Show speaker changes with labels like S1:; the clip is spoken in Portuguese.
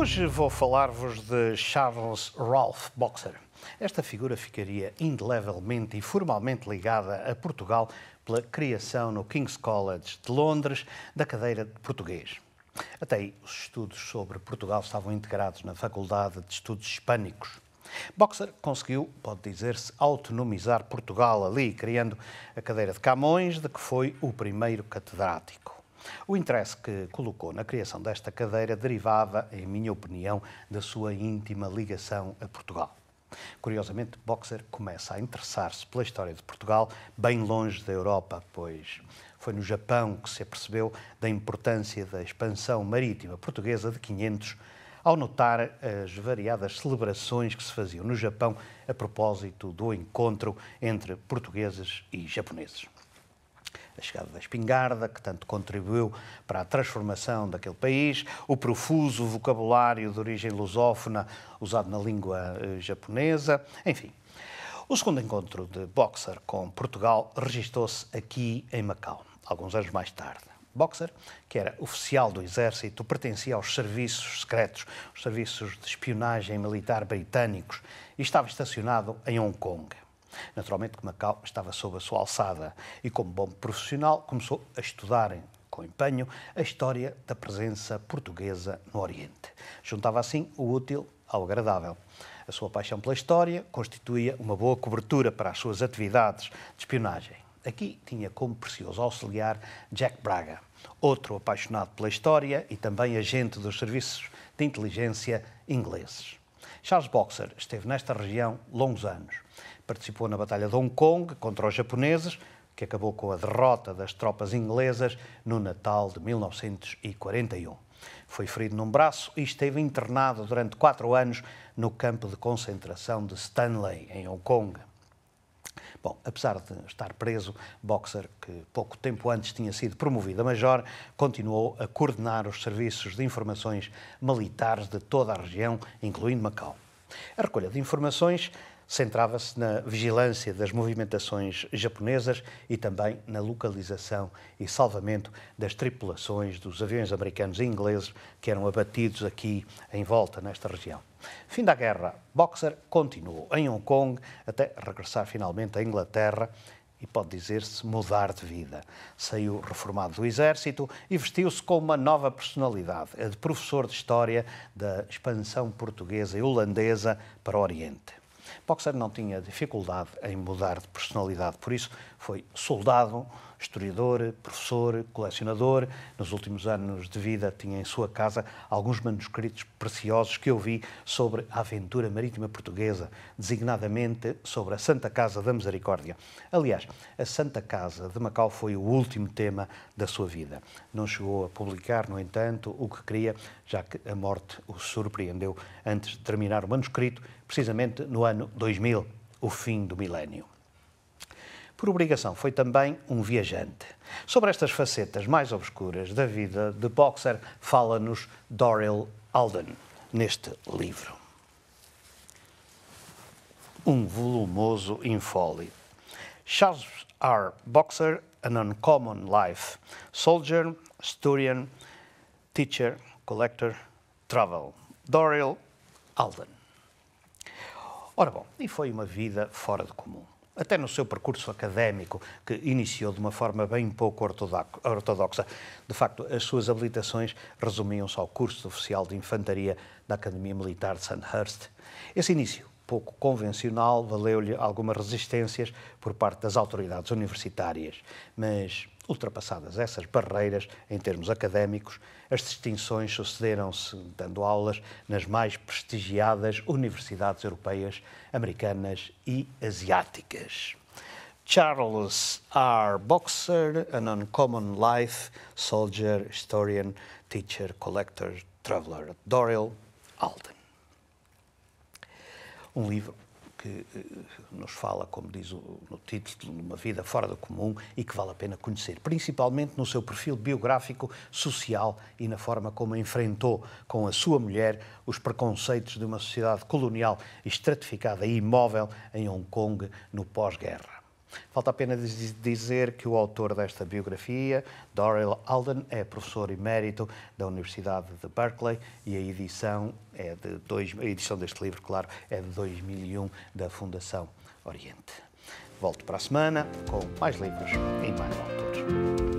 S1: Hoje vou falar-vos de Charles Ralph Boxer. Esta figura ficaria indelevelmente e formalmente ligada a Portugal pela criação no King's College de Londres da cadeira de português. Até aí, os estudos sobre Portugal estavam integrados na Faculdade de Estudos Hispânicos. Boxer conseguiu, pode dizer-se, autonomizar Portugal ali, criando a cadeira de Camões, de que foi o primeiro catedrático. O interesse que colocou na criação desta cadeira derivava, em minha opinião, da sua íntima ligação a Portugal. Curiosamente, Boxer começa a interessar-se pela história de Portugal bem longe da Europa, pois foi no Japão que se apercebeu da importância da expansão marítima portuguesa de 500 ao notar as variadas celebrações que se faziam no Japão a propósito do encontro entre portugueses e japoneses. A chegada da espingarda, que tanto contribuiu para a transformação daquele país, o profuso vocabulário de origem lusófona usado na língua eh, japonesa, enfim. O segundo encontro de Boxer com Portugal registou-se aqui em Macau, alguns anos mais tarde. Boxer, que era oficial do exército, pertencia aos serviços secretos, os serviços de espionagem militar britânicos, e estava estacionado em Hong Kong. Naturalmente que Macau estava sob a sua alçada e, como bom profissional, começou a estudar com empenho a história da presença portuguesa no Oriente. Juntava assim o útil ao agradável. A sua paixão pela história constituía uma boa cobertura para as suas atividades de espionagem. Aqui tinha como precioso auxiliar Jack Braga, outro apaixonado pela história e também agente dos serviços de inteligência ingleses. Charles Boxer esteve nesta região longos anos. Participou na Batalha de Hong Kong contra os japoneses, que acabou com a derrota das tropas inglesas no Natal de 1941. Foi ferido num braço e esteve internado durante quatro anos no campo de concentração de Stanley, em Hong Kong. Bom, apesar de estar preso, Boxer, que pouco tempo antes tinha sido promovido a major, continuou a coordenar os serviços de informações militares de toda a região, incluindo Macau. A recolha de informações centrava-se na vigilância das movimentações japonesas e também na localização e salvamento das tripulações dos aviões americanos e ingleses que eram abatidos aqui em volta, nesta região. Fim da guerra, Boxer continuou em Hong Kong até regressar finalmente à Inglaterra e pode dizer-se mudar de vida. Saiu reformado do exército e vestiu-se com uma nova personalidade, a de professor de história da expansão portuguesa e holandesa para o Oriente. Boxer não tinha dificuldade em mudar de personalidade, por isso foi soldado historiador, professor, colecionador. Nos últimos anos de vida tinha em sua casa alguns manuscritos preciosos que eu vi sobre a aventura marítima portuguesa, designadamente sobre a Santa Casa da Misericórdia. Aliás, a Santa Casa de Macau foi o último tema da sua vida. Não chegou a publicar, no entanto, o que queria, já que a morte o surpreendeu antes de terminar o manuscrito, precisamente no ano 2000, o fim do milénio por obrigação, foi também um viajante. Sobre estas facetas mais obscuras da vida de Boxer, fala-nos Doril Alden neste livro. Um volumoso infólio. Charles R. Boxer, An Uncommon Life, Soldier, Historian, Teacher, Collector, Travel, Doril Alden. Ora bom, e foi uma vida fora de comum até no seu percurso académico, que iniciou de uma forma bem pouco ortodoxa. De facto, as suas habilitações resumiam-se ao curso de oficial de infantaria da Academia Militar de Sandhurst. Esse início pouco convencional, valeu-lhe algumas resistências por parte das autoridades universitárias, mas ultrapassadas essas barreiras em termos académicos, as distinções sucederam-se dando aulas nas mais prestigiadas universidades europeias, americanas e asiáticas. Charles R. Boxer, An Uncommon Life, Soldier, Historian, Teacher, Collector, Traveler, Doriel Alden um livro que eh, nos fala, como diz o, no título, de uma vida fora do comum e que vale a pena conhecer, principalmente no seu perfil biográfico, social e na forma como enfrentou com a sua mulher os preconceitos de uma sociedade colonial estratificada e imóvel em Hong Kong no pós-guerra. Falta apenas dizer que o autor desta biografia, Doriel Alden, é professor emérito da Universidade de Berkeley e a edição, é de dois, a edição deste livro, claro, é de 2001 da Fundação Oriente. Volto para a semana com mais livros e mais autores.